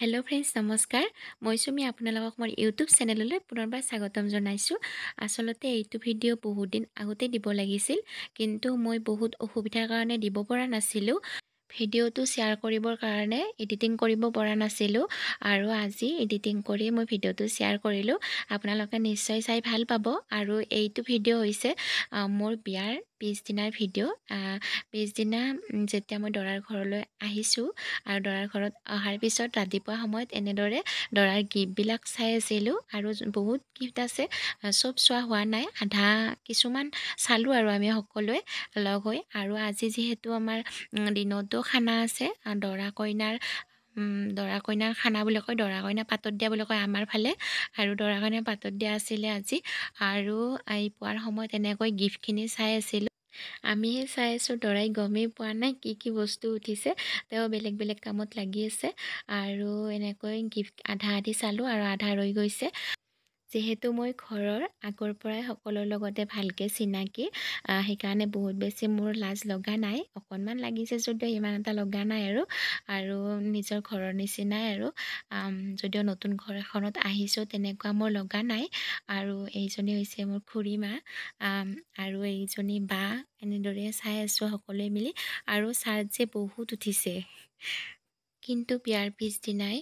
Hello' friends নমস্কাৰ মই চুমি আপোনালোকক মোৰ ইউটিউব চেনেললৈ পুনৰবাৰ স্বাগতম জনাইছোঁ আচলতে এইটো ভিডিঅ' বহুত দিন আগতে দিব লাগিছিল কিন্তু মই বহুত অসুবিধাৰ কাৰণে দিব পৰা নাছিলোঁ ভিডিঅ'টো শ্বেয়াৰ কৰিবৰ কাৰণে এডিটিং কৰিব পৰা নাছিলোঁ আৰু আজি এডিটিং কৰি মই ভিডিঅ'টো শ্বেয়াৰ কৰিলোঁ আপোনালোকে নিশ্চয় চাই ভাল পাব আৰু এইটো ভিডিঅ' হৈছে মোৰ বিয়াৰ পিছদিনাৰ ভিডিঅ' পিছদিনা যেতিয়া মই দৰাৰ ঘৰলৈ আহিছোঁ আৰু দৰাৰ ঘৰত অহাৰ পিছত ৰাতিপুৱা সময়ত এনেদৰে দৰাৰ গিফ্টবিলাক চাই আছিলোঁ আৰু বহুত গিফ্ট আছে চব চোৱা হোৱা নাই আধা কিছুমান চালোঁ আৰু আমি সকলোৱে লগ হৈ আৰু আজি যিহেতু আমাৰ দিনতো খানা আছে দৰা কইনাৰ দৰা কইনাৰ খানা বুলি কয় দৰা কইনা পাতত দিয়া বুলি কয় আমাৰ ফালে আৰু দৰা কইনা পাতত দিয়া আছিলে আজি আৰু পোৱাৰ সময়ত এনেকৈ গিফ্টখিনি চাই আছিলোঁ আমিহে চাই আছোঁ দৰাই গমেই পোৱা নাই কি কি বস্তু উঠিছে তেওঁ বেলেগ বেলেগ কামত লাগি আছে আৰু এনেকৈ গিফ্ট আধা আধি চালোঁ আৰু আধা ৰৈ গৈছে যিহেতু মই ঘৰৰ আগৰ পৰাই সকলোৰে লগতে ভালকৈ চিনাকি সেইকাৰণে বহুত বেছি মোৰ লাজ লগা নাই অকণমান লাগিছে যদিও ইমান এটা লগা নাই আৰু আৰু নিজৰ ঘৰৰ নিচিনাই আৰু যদিও নতুন ঘৰ এখনত আহিছোঁ তেনেকুৱা মোৰ লগা নাই আৰু এইজনী হৈছে মোৰ খুৰীমা আৰু এইজনী বা এনেদৰে চাই আছোঁ সকলোৱে মিলি আৰু চাৰ্জ যে বহুত উঠিছে কিন্তু বিয়াৰ পিছদিনাই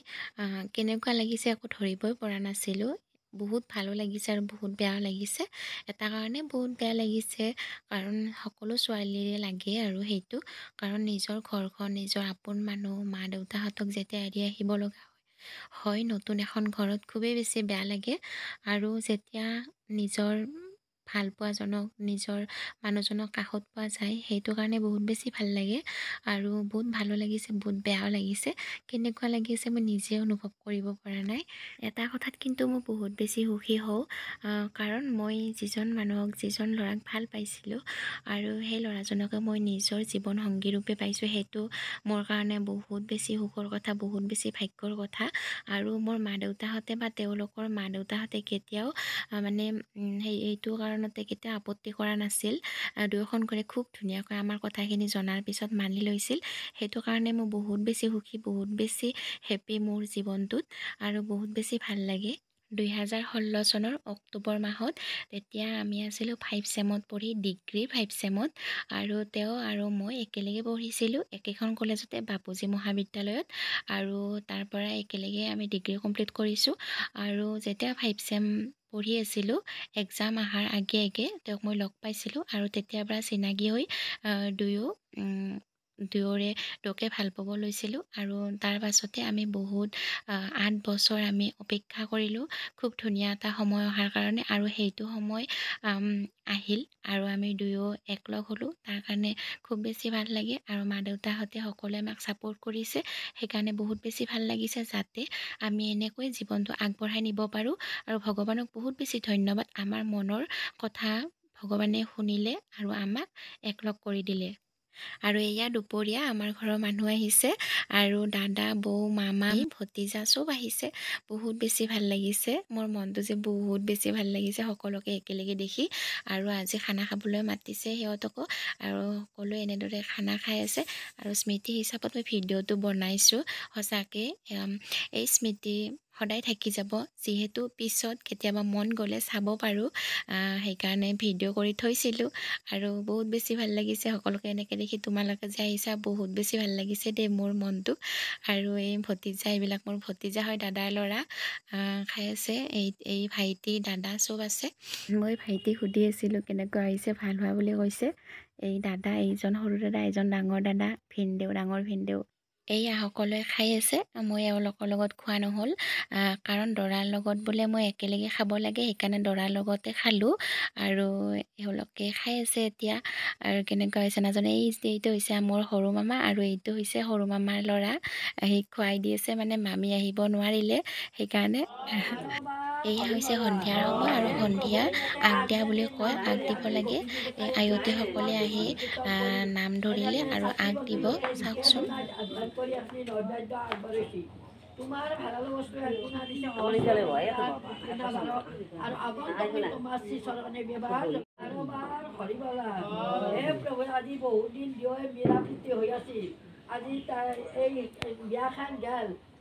কেনেকুৱা লাগিছে একো ধৰিবই পৰা নাছিলোঁ বহুত ভালো লাগিছে আৰু বহুত বেয়া লাগিছে এটা কাৰণে বহুত বেয়া লাগিছে কাৰণ সকলো ছোৱালীৰে লাগে আৰু সেইটো কাৰণ নিজৰ ঘৰখন নিজৰ আপোন মানুহ মা দেউতাহঁতক যেতিয়া এৰি আহিব লগা হয় নতুন এখন ঘৰত খুবেই বেছি বেয়া লাগে আৰু যেতিয়া নিজৰ ভাল পোৱাজনক নিজৰ মানুহজনক কাষত পোৱা যায় সেইটো কাৰণে বহুত বেছি ভাল লাগে আৰু বহুত ভালো লাগিছে বহুত বেয়াও লাগিছে কেনেকুৱা লাগিছে মই নিজে অনুভৱ কৰিব পৰা নাই এটা কথাত কিন্তু মই বহুত বেছি সুখী হওঁ কাৰণ মই যিজন মানুহক যিজন ল'ৰাক ভাল পাইছিলোঁ আৰু সেই ল'ৰাজনকে মই নিজৰ জীৱন সংগীৰূপে পাইছোঁ সেইটো মোৰ কাৰণে বহুত বেছি সুখৰ কথা বহুত বেছি ভাগ্যৰ কথা আৰু মোৰ মা দেউতাহঁতে বা তেওঁলোকৰ মা দেউতাহঁতে কেতিয়াও মানে সেই এইটো কাৰণে কাৰণতে কেতিয়াও আপত্তি কৰা নাছিল দুয়োখন ঘৰে খুব ধুনীয়াকৈ আমাৰ কথাখিনি জনাৰ পিছত মানি লৈছিল সেইটো কাৰণে মোৰ বহুত বেছি সুখী বহুত বেছি হেপী মোৰ জীৱনটোত আৰু বহুত বেছি ভাল লাগে দুহেজাৰ ষোল্ল চনৰ অক্টোবৰ মাহত তেতিয়া আমি আছিলোঁ ফাইভ চেমত পঢ়ি ডিগ্ৰী ফাইভ চেমত আৰু তেওঁ আৰু মই একেলগে পঢ়িছিলোঁ একেখন কলেজতে বাপুজী মহাবিদ্যালয়ত আৰু তাৰ পৰা একেলগে আমি ডিগ্ৰী কমপ্লিট কৰিছোঁ আৰু যেতিয়া ফাইভ চেম পঢ়ি আছিলোঁ এক্সাম অহাৰ আগে আগে তেওঁক মই লগ পাইছিলোঁ আৰু তেতিয়াৰ পৰা চিনাকি হৈ দুয়ো দুয়োৰে দুয়োকে ভাল পাব লৈছিলোঁ আৰু তাৰ পাছতে আমি বহুত আঠ বছৰ আমি অপেক্ষা কৰিলোঁ খুব ধুনীয়া এটা সময় অহাৰ কাৰণে আৰু সেইটো সময় আহিল আৰু আমি দুয়ো একলগ হ'লোঁ তাৰ কাৰণে খুব বেছি ভাল লাগে আৰু মা দেউতাহঁতে সকলোৱে আমাক ছাপৰ্ট কৰিছে সেইকাৰণে বহুত বেছি ভাল লাগিছে যাতে আমি এনেকৈ জীৱনটো আগবঢ়াই নিব পাৰোঁ আৰু ভগৱানক বহুত বেছি ধন্যবাদ আমাৰ মনৰ কথা ভগৱানে শুনিলে আৰু আমাক একলগ কৰি দিলে আৰু এয়া দুপৰীয়া আমাৰ ঘৰৰ মানুহ আহিছে আৰু দাদা বৌ মামা ভতিজা চব আহিছে বহুত বেছি ভাল লাগিছে মোৰ মনটো যে বহুত বেছি ভাল লাগিছে সকলোকে একেলগে দেখি আৰু আজি খানা খাবলৈ মাতিছে সিহঁতকো আৰু সকলোৱে এনেদৰে খানা খাই আছে আৰু স্মৃতি হিচাপত মই ভিডিঅ'টো বনাইছোঁ সঁচাকৈ এই স্মৃতি সদায় থাকি যাব যিহেতু পিছত কেতিয়াবা মন গ'লে চাব পাৰোঁ সেইকাৰণে ভিডিঅ' কৰি থৈছিলোঁ আৰু বহুত বেছি ভাল লাগিছে সকলোকে এনেকৈ দেখি তোমালোকে যে আহিছা বহুত বেছি ভাল লাগিছে দেই মোৰ মনটো আৰু এই ভতিজা এইবিলাক মোৰ ভতিজা হয় দাদাৰ ল'ৰা খাই আছে এই এই ভাইটি দাদা চব আছে মই ভাইটি সুধি আছিলোঁ কেনেকুৱা আহিছে ভাল হোৱা বুলি কৈছে এই দাদা এইজন সৰু দাদা এইজন ডাঙৰ দাদা ভিনদেউ ডাঙৰ ভিনদেউ এয়া সকলোৱে খাই আছে মই এওঁলোকৰ লগত খোৱা নহ'ল কাৰণ দৰাৰ লগত বোলে মই একেলগে খাব লাগে সেইকাৰণে দৰাৰ লগতে খালোঁ আৰু এওঁলোকে খাই আছে এতিয়া আৰু কেনেকুৱা হৈছে নাজানে এই এইটো হৈছে মোৰ সৰু মামা আৰু এইটো হৈছে সৰু মামাৰ ল'ৰা সি খুৱাই দি আছে মানে মামী আহিব নোৱাৰিলে সেইকাৰণে এয়া হৈছে সন্ধিয়াৰ সময় আৰু সন্ধিয়া আগদিয়া বুলি কয় আগ দিব লাগে আয়তীসকলে আহি নাম ধৰিলে আৰু আগ দিব চাওকচোন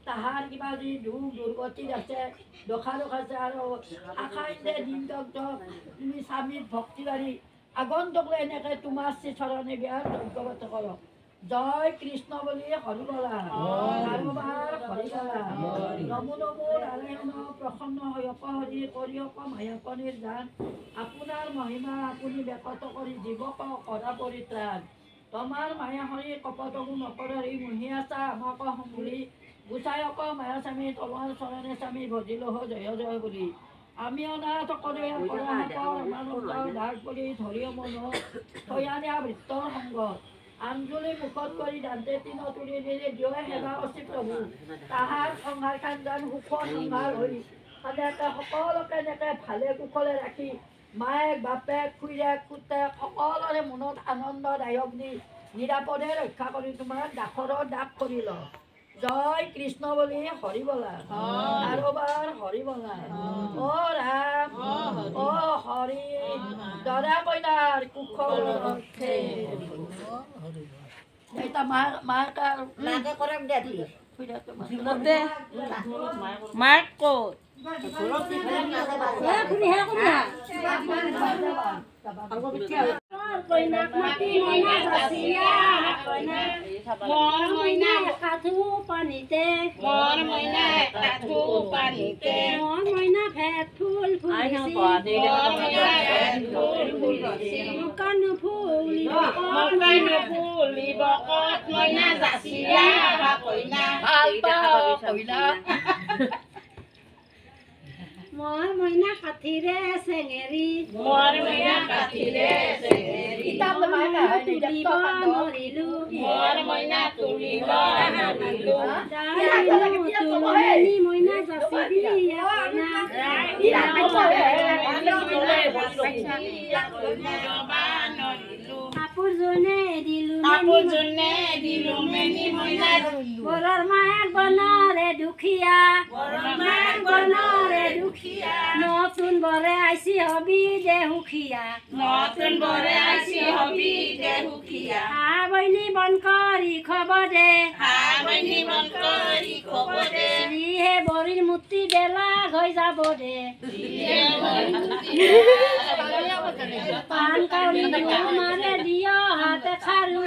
তাহাৰ কিবা যদি দুখ দুৰ্গতি আছে দোষা দোষ আছে আৰু আশা ইন্দ্ৰে দিন তুমি স্বামীৰ ভক্তি বাঢ়ি আগন্তুক লৈ এনেকৈ তোমাৰ শ্ৰী চৰণে বিয়াৰ কৰক জয় কৃষ্ণ বুলি হৰু বলা নমো নমো নাৰায়ণ প্ৰসন্ন হৈ হৰি কৰি অক মায়াকনিৰ দান আপোনাৰ মহিমা আপুনি ব্যক্ত কৰি জীৱক কৰা পৰিত্ৰাণ তোমাৰ মায়াহৰি কপটকো নকৰ এই মহিয়াচা আমাক সমূলি অক গুচায়ক স্বামী তলোৱাৰ চৰণে স্বামী ভজিলো হ জয় জয় বুলি আমি কৰি আঞ্জলি মুখত কৰি দান্তে তুলি দিলে দিয় সেৱা অচি প্ৰভু তাহাৰ সংসাৰ খান সুখ সংসাৰ হৈ সদায় সকলোকে যাতে ভালে কুশলে ৰাখি মায়েক বাপেক খুৰীয়েক পুতেক সকলোৰে মনত আনন্দদায়ক দি নিৰাপদে ৰক্ষা কৰি তোমাৰ দাসৰ দাগ কৰি ল জয় কৃষ্ণ বলি হৰিবলা কাৰোবাৰ হৰিবলা অ ৰাম অ হৰি দৰা কইনাৰ কুশলে মাৰ ก้อยนักมาตีมอยหน้าสาสยาฮักก้ยนักหมอมอยหน้าคาทูปานิเตหมอมอยหน้าคาทูปานิเตหมอมอยหน้าแผดพูนพูนสีหมอมอยหน้าแผดพูนพูนสีมักรนูพูลีบอกมักรนูพูลีบอกอมอยหน้าสาสยาฮักก้ยนักอัลเปอร์ก้อยนัา মর মইনা কাঠিরে সেঙেরি মর মইনা কাঠিরে সেঙেরি কিতাব লমাইনা তুলিব মরিলু মর মইনা তুলিব মরিলু তুমি মইনা যাসিবি না ইরা কইবে ইরা কইবে কাপুর জনে বুজনে বরর মায়ের বনরে দুখিয়া মায়ের বনরে দুখিয়া নতুন বরে আইছি হবি দে হুখিয়া নতুন বরে আইছি হবি দে হুখিয়া আ বইনি বন করি খবরে আ বইনি বন করি খবরে ইহে বরির মুতি বেলা হৈ যাব দে পান কাউরি মারে देखा लूं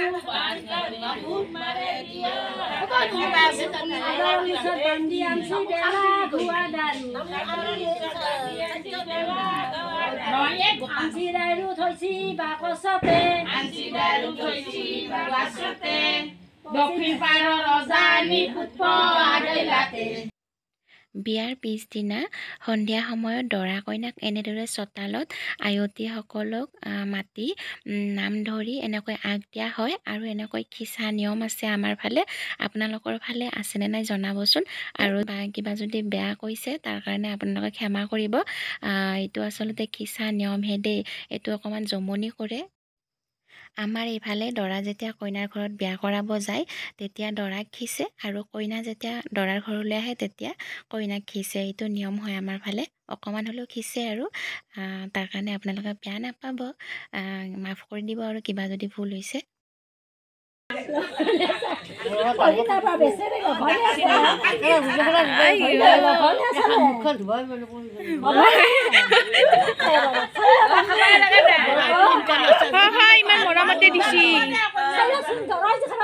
डोली से बंदी अंशी बेला गुआ डाली अंशी डालू थोसी बाको सते अंशी डालू थोसी बाको सते দক্ষিণ পাৰৰ ৰজা নি পুত্ৰ আগে লাতে বিয়াৰ পিছদিনা সন্ধিয়া সময়ত দৰা কইনাক এনেদৰে চোতালত আয়তীসকলক মাতি নাম ধৰি এনেকৈ আগ দিয়া হয় আৰু এনেকৈ খিচা নিয়ম আছে আমাৰ ফালে আপোনালোকৰ ফালে আছেনে নাই জনাবচোন আৰু বা কিবা যদি বেয়া কৈছে তাৰ কাৰণে আপোনালোকে ক্ষমা কৰিব এইটো আচলতে খিচা নিয়মহে দেই এইটো অকণমান জমনি কৰে আমাৰ এইফালে দৰা যেতিয়া কইনাৰ ঘৰত বিয়া কৰাব যায় তেতিয়া দৰাক খিচে আৰু কইনা যেতিয়া দৰাৰ ঘৰলৈ আহে তেতিয়া কইনাক খিচে এইটো নিয়ম হয় আমাৰ ফালে অকণমান হ'লেও খিচে আৰু তাৰ কাৰণে আপোনালোকে বেয়া নাপাব মাফ কৰি দিব আৰু কিবা যদি ভুল হৈছে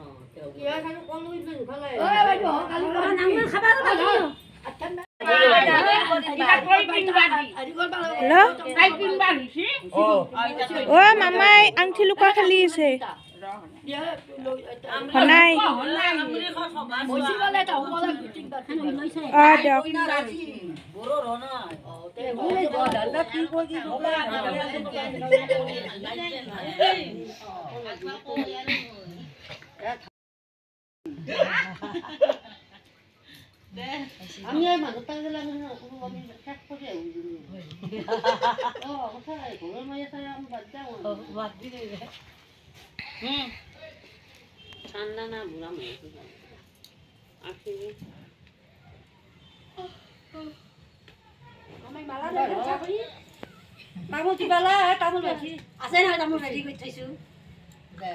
অ' মামাই আঙঠি লুকা খালি আছে আমি এই মানুহটাকবিলাক মানে আমি শেষ কৰি আহিছোঁ অঁ কথাই ঘৰৰ মাৰি চাই আমি বাদ দিওঁ বাদ দি দিয়ে ঠাণ্ডা না বুঢ়া মানুহটো আছিলো তামোল কিবালা তামোল আছে নহয় তামোল ৰেডি কৰি থৈছোঁ দে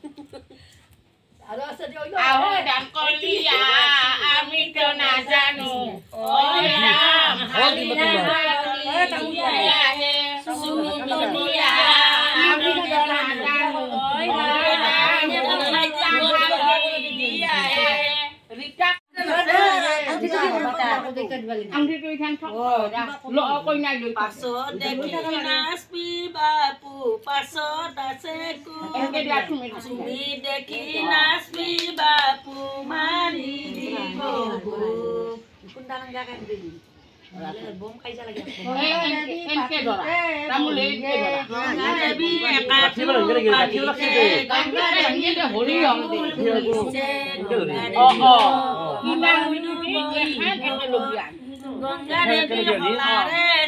আহো ডাকলিয়া আমি তো নাজানো ওই রাম হালিয়া হে সুমিয়া আমি তো নাজানো ওই রাম হালিয়া হে রিকা আমি তো এখান লয় কইনাই লই পাছত দেখি নাচবি বাপু পাছত আছে তুমি দেখি নাচবি বাপু মাৰি দিব গংগা দেৱী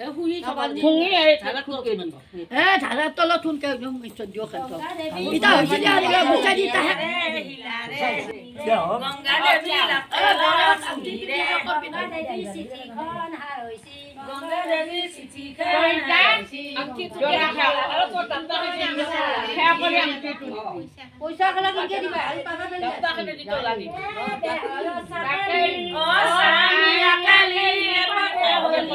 ধাৰাৰ তলত সোনকালে দিয়ক এতিয়া হৈছে বুচাৰি তাহে পইচা আচ্ছা। হ্যাঁ, খালে কেনেকৈ দিবা কালি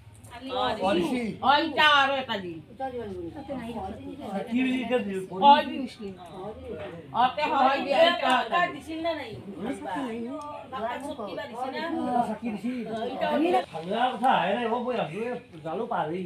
ઓલટા આરો એકાદી કી કે દી ઓલ બી મુશ્કેલ ઓતે હોય બી ઓલટા દિસિંદા નહીં জালো পাৰি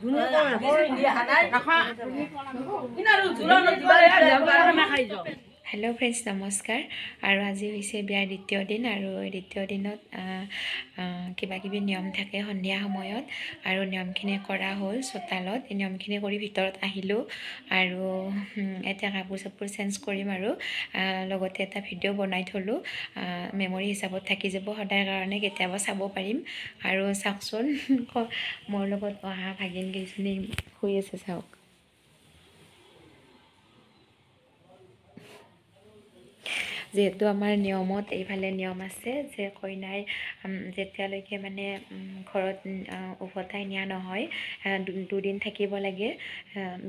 দুনিয়া কিনাৰু ঝুলনত দিব লাগে হেল্ল' ফ্ৰেণ্ডছ নমস্কাৰ আৰু আজি হৈছে বিয়াৰ দ্বিতীয় দিন আৰু দ্বিতীয় দিনত কিবাকিবি নিয়ম থাকে সন্ধিয়া সময়ত আৰু নিয়মখিনি কৰা হ'ল চোতালত নিয়মখিনি কৰি ভিতৰত আহিলোঁ আৰু এতিয়া কাপোৰ চাপোৰ চেঞ্জ কৰিম আৰু লগতে এটা ভিডিঅ' বনাই থ'লোঁ মেমৰি হিচাপত থাকি যাব সদায় কাৰণে কেতিয়াবা চাব পাৰিম আৰু চাওকচোন মোৰ লগত অহা ভাগিনকেইজনী শুই আছে চাওক যিহেতু আমাৰ নিয়মত এইফালে নিয়ম আছে যে কইনাই যেতিয়ালৈকে মানে ঘৰত উভতাই নিয়া নহয় দুদিন থাকিব লাগে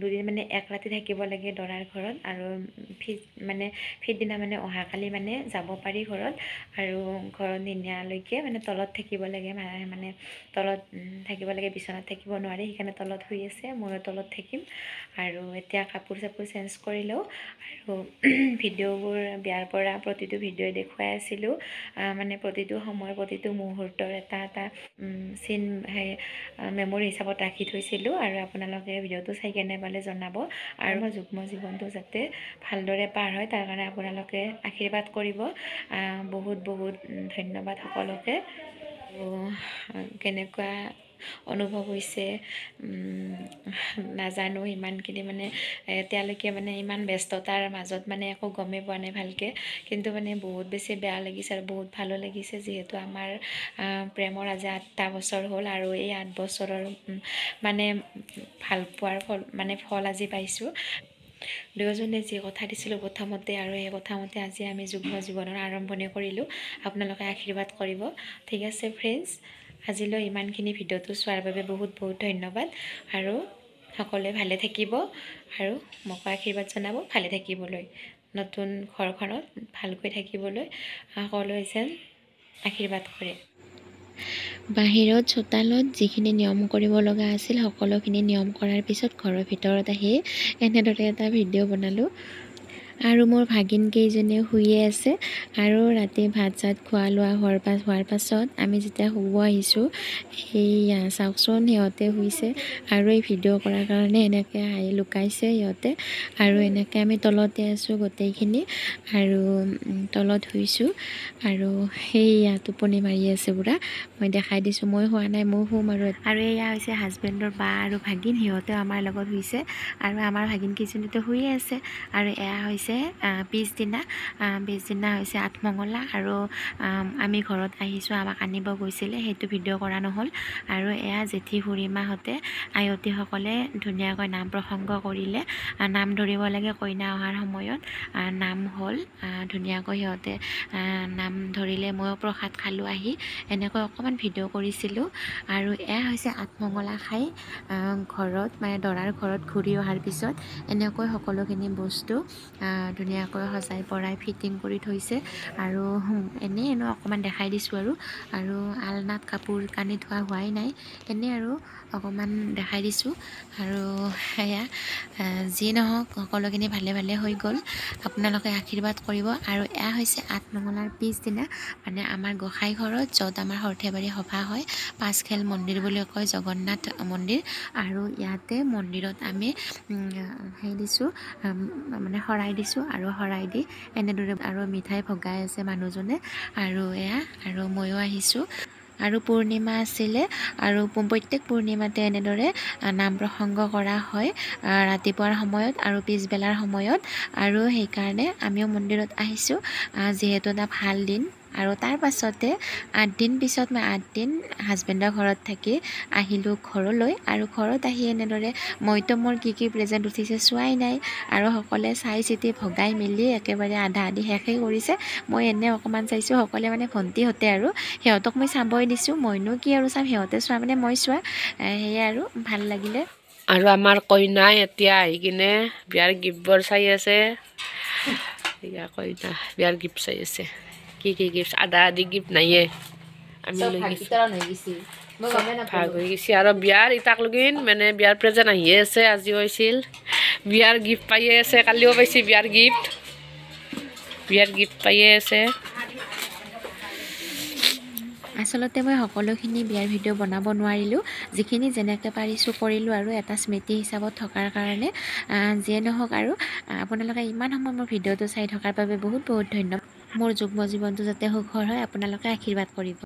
দুদিন মানে এক ৰাতি থাকিব লাগে দৰাৰ ঘৰত আৰু ফিজ মানে পিছদিনা মানে অহাকালি মানে যাব পাৰি ঘৰত আৰু ঘৰত নিনিয়ালৈকে মানে তলত থাকিব লাগে মানে তলত থাকিব লাগে বিচনাত থাকিব নোৱাৰে সেইকাৰণে তলত শুই আছে ময়ো তলত থাকিম আৰু এতিয়া কাপোৰ চাপোৰ চেঞ্জ কৰি লওঁ আৰু ভিডিঅ'বোৰ বিয়াৰ পৰা এটা প্ৰতিটো ভিডিঅ' দেখুৱাই আছিলোঁ মানে প্ৰতিটো সময় প্ৰতিটো মুহূৰ্তৰ এটা এটা চিন সেই মেমৰি হিচাপত ৰাখি থৈছিলোঁ আৰু আপোনালোকে ভিডিঅ'টো চাই কেনে পালে জনাব আৰু মোৰ যুগ্ম জীৱনটো যাতে ভালদৰে পাৰ হয় তাৰ কাৰণে আপোনালোকে আশীৰ্বাদ কৰিব বহুত বহুত ধন্যবাদ সকলোকে কেনেকুৱা অনুভৱ হৈছে নাজানো ইমানখিনি মানে এতিয়ালৈকে মানে ইমান ব্যস্ততাৰ মাজত মানে একো গমেই পোৱা নাই ভালকৈ কিন্তু মানে বহুত বেছি বেয়া লাগিছে আৰু বহুত ভালো লাগিছে যিহেতু আমাৰ প্ৰেমৰ আজি আঠটা বছৰ হ'ল আৰু এই আঠ বছৰৰ মানে ভাল পোৱাৰ ফল মানে ফল আজি পাইছোঁ দুয়োজনে যি কথা দিছিলোঁ প্ৰথমতে আৰু সেই কথামতে আজি আমি যুগ্ম জীৱনৰ আৰম্ভণি কৰিলোঁ আপোনালোকে আশীৰ্বাদ কৰিব ঠিক আছে ফ্ৰেণ্ডছ আজিলৈ ইমানখিনি ভিডিঅ'টো চোৱাৰ বাবে বহুত বহুত ধন্যবাদ আৰু সকলোৱে ভালে থাকিব আৰু মোকো আশীৰ্বাদ জনাব ভালে থাকিবলৈ নতুন ঘৰখনত ভালকৈ থাকিবলৈ সকলোৱে যেন আশীৰ্বাদ কৰে বাহিৰত চোতালত যিখিনি নিয়ম কৰিব লগা আছিল সকলোখিনি নিয়ম কৰাৰ পিছত ঘৰৰ ভিতৰত আহি এনেদৰে এটা ভিডিঅ' বনালোঁ আৰু মোৰ ভাগিন ভাগিনকেইজনীও শুয়ে আছে আৰু ৰাতি ভাত চাত খোৱা লোৱা হোৱাৰ পাছ হোৱাৰ পাছত আমি যেতিয়া শুব আহিছোঁ সেই চাওকচোন সিহঁতে শুইছে আৰু এই ভিডিঅ' কৰাৰ কাৰণে এনেকৈ হাঁহি লুকাইছে সিহঁতে আৰু এনেকৈ আমি তলতে আছোঁ গোটেইখিনি আৰু তলত শুইছোঁ আৰু সেয়া টোপনি মাৰি আছে পূৰা মই দেখাই দিছোঁ মই শোৱা নাই মই শুম আৰু আৰু এয়া হৈছে হাজবেণ্ডৰ বা আৰু ভাগিন সিহঁতেও আমাৰ লগত শুইছে আৰু আমাৰ ভাগিন ভাগিনকেইজনীতো শুয়ে আছে আৰু এয়া হৈছে হৈছে পিছদিনা পিছদিনা হৈছে আঠমঙলা আৰু আমি ঘৰত আহিছোঁ আমাক আনিব গৈছিলে সেইটো ভিডিঅ' কৰা নহ'ল আৰু এয়া জেঠী খুৰীমাহঁতে আয়তীসকলে ধুনীয়াকৈ নাম প্ৰসংগ কৰিলে নাম ধৰিব লাগে কইনা অহাৰ সময়ত নাম হ'ল ধুনীয়াকৈ সিহঁতে নাম ধৰিলে ময়ো প্ৰসাদ খালোঁ আহি এনেকৈ অকণমান ভিডিঅ' কৰিছিলোঁ আৰু এয়া হৈছে আঠমঙলা খাই ঘৰত মানে দৰাৰ ঘৰত ঘূৰি অহাৰ পিছত এনেকৈ সকলোখিনি বস্তু ধুনীয়াকৈ সজাই পৰাই ফিটিং কৰি থৈছে আৰু এনেই এনেও অকণমান দেখাই দিছোঁ আৰু আৰু আলনাত কাপোৰ কানি থোৱা হোৱাই নাই এনেই আৰু অকণমান দেখাই দিছোঁ আৰু সেয়া যি নহওক সকলোখিনি ভালে ভালে হৈ গ'ল আপোনালোকে আশীৰ্বাদ কৰিব আৰু এয়া হৈছে আঠ পিছদিনা মানে আমাৰ গোসাঁই ঘৰত য'ত আমাৰ সৰ্থেবাৰী সভা হয় পাঁচখেল মন্দিৰ বুলি কয় জগন্নাথ মন্দিৰ আৰু ইয়াতে মন্দিৰত আমি হেৰি দিছোঁ মানে শৰাই দিছোঁ দিছোঁ আৰু শৰাই দি এনেদৰে আৰু মিঠাই ভগাই আছে মানুহজনে আৰু এয়া আৰু ময়ো আহিছোঁ আৰু পূৰ্ণিমা আছিলে আৰু প্ৰত্যেক পূৰ্ণিমাতে এনেদৰে নাম প্ৰসংগ কৰা হয় ৰাতিপুৱাৰ সময়ত আৰু পিছবেলাৰ সময়ত আৰু সেইকাৰণে আমিও মন্দিৰত আহিছোঁ যিহেতু এটা ভাল দিন আৰু তাৰ পাছতে আঠদিন পিছত মই আঠদিন হাজবেণ্ডৰ ঘৰত থাকি আহিলোঁ ঘৰলৈ আৰু ঘৰত আহি এনেদৰে মইতো মোৰ কি কি প্ৰেজেণ্ট উঠিছে চোৱাই নাই আৰু সকলোৱে চাই চিতি ভগাই মেলি একেবাৰে আধা আধি শেষেই কৰিছে মই এনে অকণমান চাইছোঁ সকলোৱে মানে ভণ্টিহঁতে আৰু সিহঁতক মই চাবই দিছোঁ মইনো কি আৰু চাম সিহঁতে চোৱা মানে মই চোৱা সেয়াই আৰু ভাল লাগিলে আৰু আমাৰ কইনাই এতিয়া আহি কিনে বিয়াৰ গীতবোৰ চাই আছে কইনা বিয়াৰ গীত চাই আছে কি কি গিফট আদা আদি গিফট নাইয়ে আমি ভাগ হৈ আৰু বিয়াৰ ইতাক লগিন মানে বিয়াৰ প্ৰেজেণ্ট আহিয়ে আছে আজি হৈছিল বিয়াৰ গিফ্ট পাইয়ে আছে কালিও পাইছে বিয়াৰ গিফ্ট বিয়াৰ গিফ্ট পাইয়ে আছে আচলতে মই সকলোখিনি বিয়াৰ ভিডিঅ' বনাব নোৱাৰিলোঁ যিখিনি যেনেকৈ পাৰিছোঁ কৰিলোঁ আৰু এটা স্মৃতি হিচাপত থকাৰ কাৰণে যিয়ে নহওক আৰু আপোনালোকে ইমান সময় মোৰ ভিডিঅ'টো চাই থকাৰ বাবে বহুত বহুত ধন্যবাদ মোৰ যুগ্ম জীৱনটো যাতে সুখৰ হয় আপোনালোকে আশীৰ্বাদ কৰিব